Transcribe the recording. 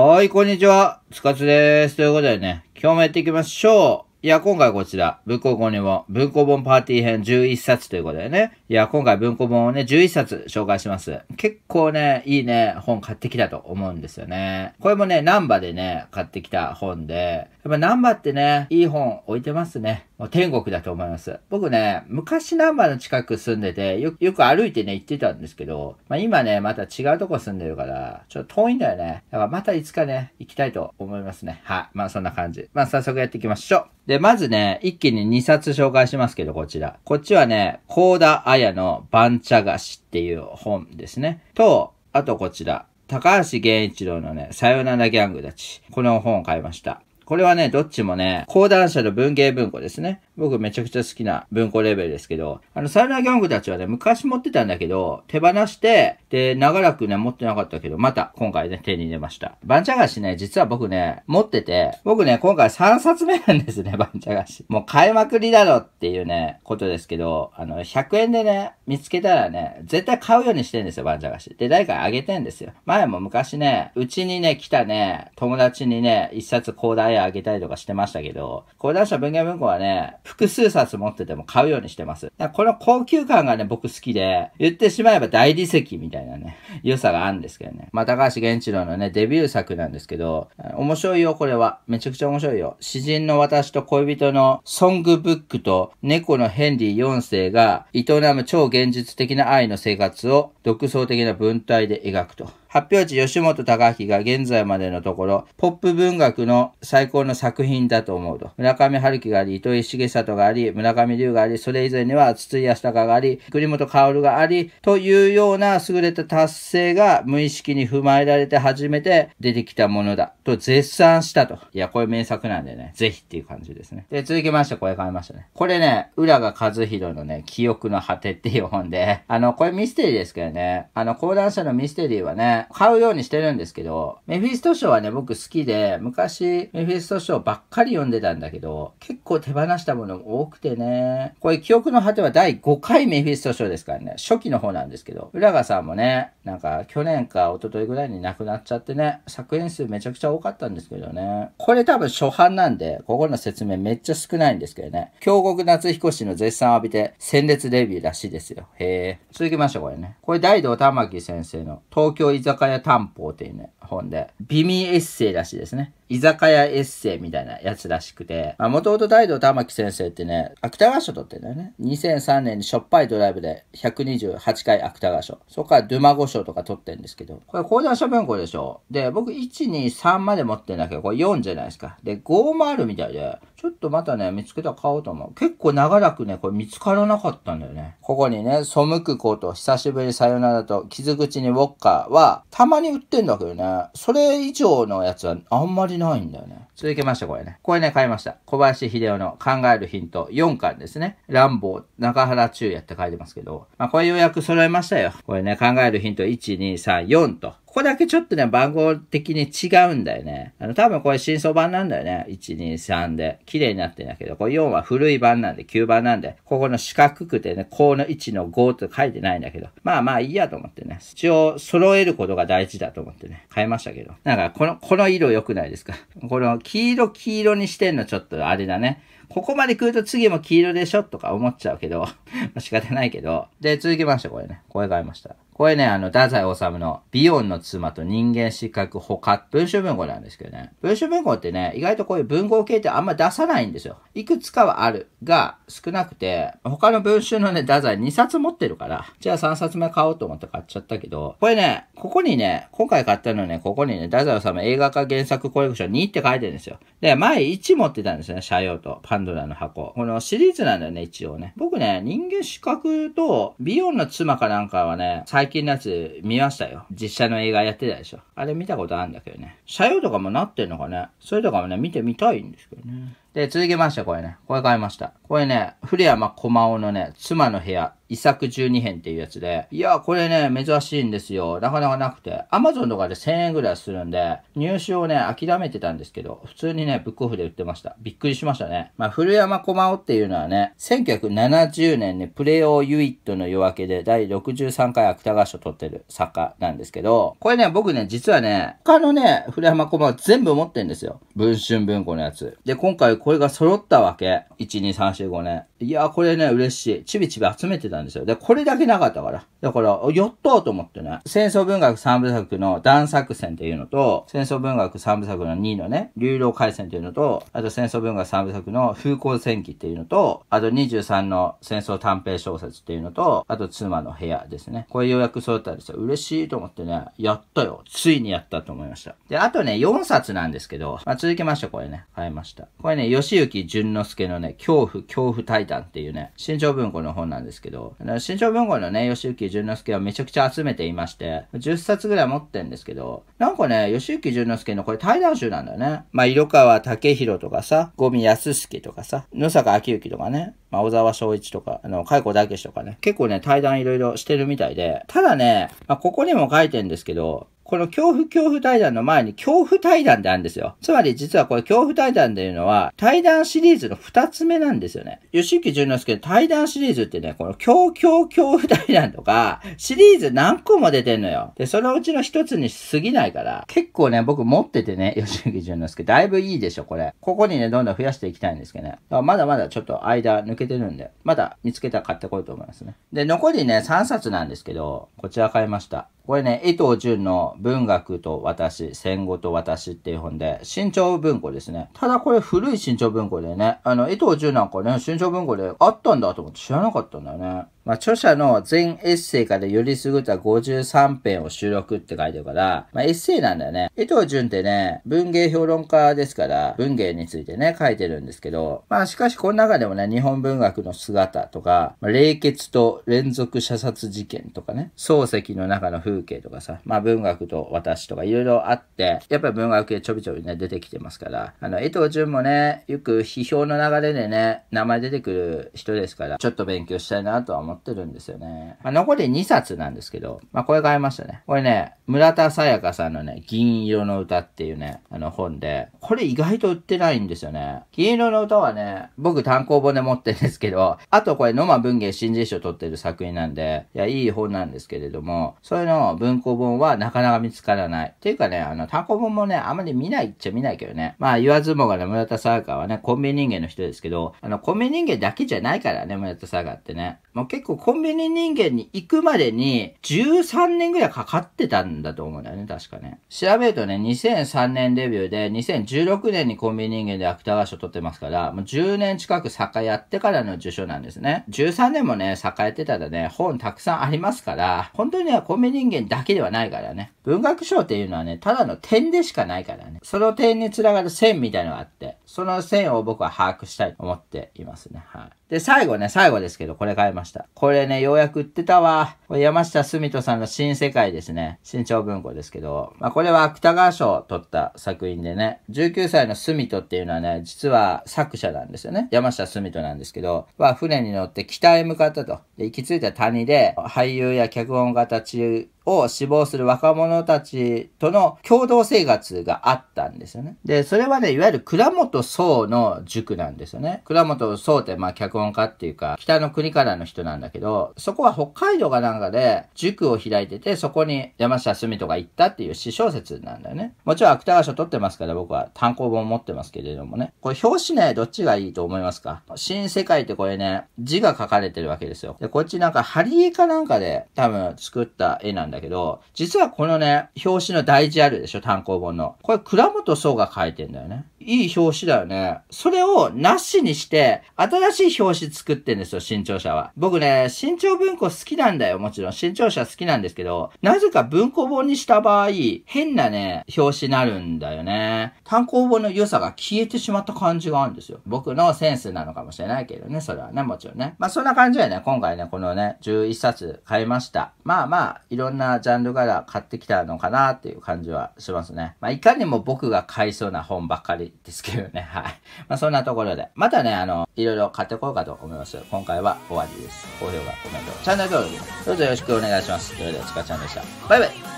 はい、こんにちは。つかつです。ということでね、今日もやっていきましょう。いや、今回こちら、文庫本にも、文庫本パーティー編11冊ということでね。いや、今回文庫本をね、11冊紹介します。結構ね、いいね、本買ってきたと思うんですよね。これもね、ナンバでね、買ってきた本で、やっぱナンバってね、いい本置いてますね。もう天国だと思います。僕ね、昔ナンバの近く住んでて、よよく歩いてね、行ってたんですけど、まあ今ね、また違うとこ住んでるから、ちょっと遠いんだよね。だからまたいつかね、行きたいと思いますね。はい。まあそんな感じ。まあ早速やっていきましょう。で、まずね、一気に2冊紹介しますけど、こちら。こっちはね、高田綾の番茶菓子っていう本ですね。と、あとこちら、高橋源一郎のね、さよならギャングたち。この本を買いました。これはね、どっちもね、講談社の文芸文庫ですね。僕めちゃくちゃ好きな文庫レベルですけど、あの、サウナギャングたちはね、昔持ってたんだけど、手放して、で、長らくね、持ってなかったけど、また今回ね、手に入れました。バンチャ菓子ね、実は僕ね、持ってて、僕ね、今回3冊目なんですね、バンチャ菓子。もう買いまくりだろっていうね、ことですけど、あの、100円でね、見つけたらね、絶対買うようにしてんですよ、バンジャガシ。で、誰かあげてんですよ。前も昔ね、うちにね、来たね、友達にね、一冊高台あげたりとかしてましたけど、講談社文芸文庫はね、複数冊持ってても買うようにしてます。この高級感がね、僕好きで、言ってしまえば大理石みたいなね、良さがあるんですけどね。まあ、高橋源一郎のね、デビュー作なんですけど、面白いよ、これは。めちゃくちゃ面白いよ。詩人の私と恋人のソングブックと猫のヘンリー4世が営む超現現実的な愛の生活を独創的な文体で描くと。発表地吉本隆明が現在までのところ、ポップ文学の最高の作品だと思うと。村上春樹があり、糸井重里があり、村上龍があり、それ以前には筒井康隆があり、栗本薫があり、というような優れた達成が無意識に踏まえられて初めて出てきたものだ。と絶賛したと。いや、これ名作なんでね、ぜひっていう感じですね。で、続きましてこれ買いましたね。これね、浦賀和弘のね、記憶の果てっていう本で、あの、これミステリーですけどね、あの、講談社のミステリーはね、買うようにしてるんですけど、メフィスト賞はね、僕好きで、昔メフィスト賞ばっかり読んでたんだけど、結構手放したものが多くてね、これ記憶の果ては第5回メフィスト賞ですからね、初期の方なんですけど、浦賀さんもね、なんか去年か一昨日ぐらいに亡くなっちゃってね、作品数めちゃくちゃ多かったんですけどね、これ多分初版なんで、ここの説明めっちゃ少ないんですけどね、京極夏彦氏の絶賛を浴びて、鮮烈デビューらしいですよ。へえ。続きましょう、これね。これ大道玉木先生の東京依居酒屋担保ていうね、本で、美味エッセイらしいですね。居酒屋エッセイみたいなやつらしくて、まあ、もともと大道玉木先生ってね、芥川賞取ってんだよね。2003年にしょっぱいドライブで128回芥川賞。そこからドゥマゴ賞とか取ってんですけど、これ講談書文庫でしょ。で、僕1、2、3まで持ってんだけど、これ4じゃないですか。で、5もあるみたいで、ちょっとまたね、見つけたら買おうと思う。結構長らくね、これ見つからなかったんだよね。ここにね、背くこと、久しぶりさよならと、傷口にウォッカーは、たまに売ってんだけどね、それ以上のやつはあんまりないんだよね。続けまして、これね。これね、買いました。小林秀夫の考えるヒント4巻ですね。乱暴、中原中也って書いてますけど、まあ、これようやく揃えましたよ。これね、考えるヒント1、2、3、4と。こだけちょっとね、番号的に違うんだよね。あの、多分これ新装版なんだよね。1、2、3で。綺麗になってんだけど、これ4は古い版なんで、9番なんで、ここの四角くてね、この1の5と書いてないんだけど、まあまあいいやと思ってね。一応、揃えることが大事だと思ってね、変えましたけど。だから、この、この色良くないですか。この黄色、黄色にしてんのちょっとあれだね。ここまで来ると次も黄色でしょとか思っちゃうけど、仕方ないけど。で、続きまして、これね。これえました。これね、あの、太宰治の、ビヨンの妻と人間失格補完、文集文庫なんですけどね。文集文庫ってね、意外とこういう文豪系ってあんま出さないんですよ。いくつかはあるが、少なくて、他の文集のね、太宰2冊持ってるから、じゃあ3冊目買おうと思って買っちゃったけど、これね、ここにね、今回買ったのね、ここにね、太宰治映画化原作コレクション2って書いてるんですよ。で、前1持ってたんですね、社用と。パンドラの箱。このシリーズなんだよね、一応ね。僕ね、人間資格と、ビヨンの妻かなんかはね、最近のやつ見ましたよ。実写の映画やってたでしょ。あれ見たことあるんだけどね。社用とかもなってんのかね。それとかもね、見てみたいんですけどね。で、続きまして、これね。これ買いました。これね、古山駒尾のね、妻の部屋、遺作12編っていうやつで。いや、これね、珍しいんですよ。なかなかなくて。アマゾンとかで1000円ぐらいするんで、入手をね、諦めてたんですけど、普通にね、ブックオフで売ってました。びっくりしましたね。まあ、古山駒尾っていうのはね、1970年にプレオ・ユイットの夜明けで第63回芥川賞取ってる作家なんですけど、これね、僕ね、実はね、他のね、古山駒尾全部持ってんですよ。文春文庫のやつ。で、今回これが揃ったわけ。1、2、3、4、5ね。いやこれね、嬉しい。ちびちび集めてたんですよ。で、これだけなかったから。だから、やっとうと思ってね。戦争文学三部作の段作戦っていうのと、戦争文学三部作の2のね、流浪海戦っていうのと、あと戦争文学三部作の風光戦記っていうのと、あと23の戦争短編小説っていうのと、あと妻の部屋ですね。これようやく揃ったんですよ。嬉しいと思ってね、やったよ。ついにやったと思いました。で、あとね、4冊なんですけど、まあ、続きましてこれね、買いました。これね、吉行淳之介のね、恐怖、恐怖体たっていうね、新潮文庫の本なんですけど、新潮文庫のね、吉行淳之介はめちゃくちゃ集めていまして、10冊ぐらい持ってんですけど、なんかね、吉行淳之介のこれ対談集なんだよね。まあ、色川武宏とかさ、五味康介とかさ、野坂昭之とかね、まあ、小沢昭一とか、あの、海子武史とかね、結構ね、対談いろいろしてるみたいで、ただね、まあ、ここにも書いてんですけど、この恐怖恐怖対談の前に恐怖対談であるんですよ。つまり実はこれ恐怖対談というのは対談シリーズの2つ目なんですよね。吉行淳之介の対談シリーズってね、この恐恐恐怖対談とかシリーズ何個も出てんのよ。で、そのうちの1つに過ぎないから、結構ね、僕持っててね、吉行淳之介だいぶいいでしょ、これ。ここにね、どんどん増やしていきたいんですけどね。まだまだちょっと間抜けてるんで、まだ見つけたら買ってこようと思いますね。で、残りね、3冊なんですけど、こちら買いました。これね、伊藤淳の文学と私、戦後と私っていう本で、新潮文庫ですね。ただこれ古い新潮文庫でね、あの、伊藤淳なんかね、新潮文庫であったんだと思って知らなかったんだよね。まあ、著者の全エッセイからよりぐった53編を収録って書いてるから、まあ、エッセイなんだよね。江藤淳ってね、文芸評論家ですから、文芸についてね、書いてるんですけど、まあ、しかしこの中でもね、日本文学の姿とか、まあ、冷血と連続射殺事件とかね、漱石の中の風景とかさ、まあ、文学と私とかいろいろあって、やっぱり文学系ちょびちょびね、出てきてますから、あの、江藤淳もね、よく批評の流れでね、名前出てくる人ですから、ちょっと勉強したいなとは思ってってるんですよね。まあ、残り2冊なんですけど、まあ、これ買いましたね。これね、村田沙耶香さんのね、銀色の歌っていうね、あの本で、これ意外と売ってないんですよね。銀色の歌はね、僕単行本で持ってるんですけど、あとこれ野間文芸新人賞取ってる作品なんで、いや、いい本なんですけれども、それの文庫本はなかなか見つからない。っていうかね、あの、単行本もね、あまり見ないっちゃ見ないけどね。まあ、言わずもがね、村田さやかはね、コンビニ人間の人ですけど、あの、コンビニ人間だけじゃないからね、村田さやかってね。もう結結構コンビニ人間に行くまでに13年ぐらいかかってたんだと思うんだよね、確かね。調べるとね、2003年デビューで、2016年にコンビニ人間で芥川賞取ってますから、もう10年近く栄やってからの受賞なんですね。13年もね、栄えてたらね、本たくさんありますから、本当にはコンビニ人間だけではないからね。文学賞っていうのはね、ただの点でしかないからね。その点に繋がる線みたいのがあって、その線を僕は把握したいと思っていますね。はい。で、最後ね、最後ですけど、これ買いました。これね、ようやく売ってたわ。これ山下澄人さんの新世界ですね。新潮文庫ですけど。まあこれは芥川賞を取った作品でね、19歳の澄人っていうのはね、実は作者なんですよね。山下澄人なんですけど、は船に乗って北へ向かったと。で、行き着いた谷で、俳優や脚本家たちを志望する若者たちとの共同生活があったんですよね。で、それはね、いわゆる倉本壮の塾なんですよね。倉本壮ってまあ脚本家っていうか、北の国からの人なんだけど、そこは北海道がなんか画で、塾を開いてて、そこに山下澄とか行ったっていう私小説なんだよね。もちろん芥川賞取ってますから僕は単行本持ってますけれどもね。これ表紙ね、どっちがいいと思いますか新世界ってこれね、字が書かれてるわけですよ。で、こっちなんかリ絵かなんかで多分作った絵なんだけど、実はこのね、表紙の大事あるでしょ、単行本の。これ倉本壮が書いてんだよね。いい表紙だよね。それをなしにして、新しい表紙作ってんですよ、新潮社は。僕ね、新潮文庫好きなんだよ、ももちろん、新潮社好きなんですけど、なぜか文庫本にした場合、変なね、表紙になるんだよね。単行本の良さが消えてしまった感じがあるんですよ。僕のセンスなのかもしれないけどね、それはね、もちろんね。まあそんな感じでね、今回ね、このね、11冊買いました。まあまあ、いろんなジャンルから買ってきたのかなっていう感じはしますね。まあいかにも僕が買いそうな本ばっかりですけどね、はい。まあそんなところで。またね、あの、いろいろ買ってこようかと思います。今回は終わりです。高評価、コメント、チャンネル登録。どうぞよろしくお願いします。それでは、ちかちゃんでした。バイバイ